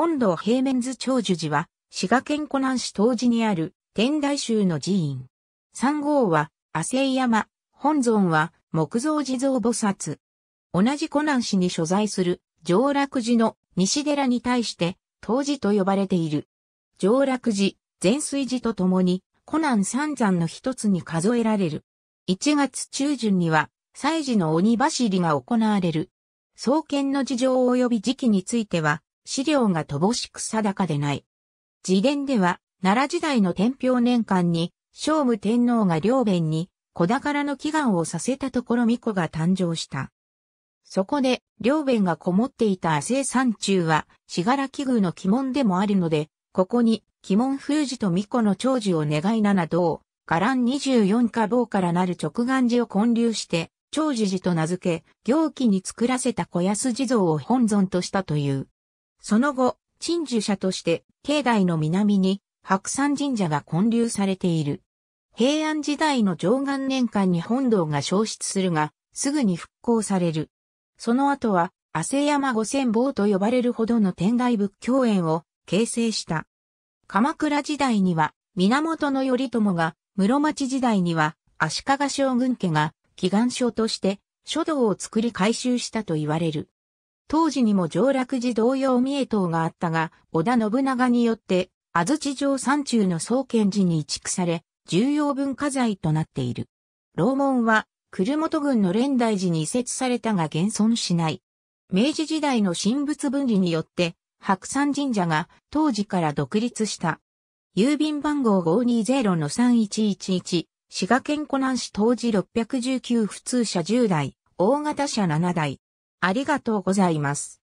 本堂平面図長寿寺は、滋賀県湖南市東寺にある天台宗の寺院。三号は、阿勢山、本尊は、木造地蔵菩薩。同じ湖南市に所在する上洛寺の西寺に対して、東寺と呼ばれている。上洛寺、善水寺とともに、湖南三山の一つに数えられる。1月中旬には、祭事の鬼走りが行われる。創建の事情及び時期については、資料が乏しく定かでない。自伝では、奈良時代の天平年間に、聖武天皇が両弁に、子宝の祈願をさせたところ巫女が誕生した。そこで、両弁がこもっていた亜生山中は、死柄木宮の鬼門でもあるので、ここに、鬼門封じと巫女の長寿を願いななどを、伽藍24花坊からなる直眼寺を建立して、長寿寺と名付け、行基に作らせた小安地蔵を本尊としたという。その後、鎮守者として、境内の南に白山神社が建立されている。平安時代の上元年間に本堂が消失するが、すぐに復興される。その後は、阿勢山五千坊と呼ばれるほどの天台仏教園を形成した。鎌倉時代には、源頼朝が、室町時代には、足利将軍家が、祈願書として、書道を作り改修したと言われる。当時にも上洛寺同様三重塔があったが、織田信長によって、安土城山中の創建寺に移築され、重要文化財となっている。楼門は、久留本郡の連大寺に移設されたが現存しない。明治時代の神仏分離によって、白山神社が当時から独立した。郵便番号520の3111、滋賀県湖南市当時619普通車10台、大型車7台、ありがとうございます。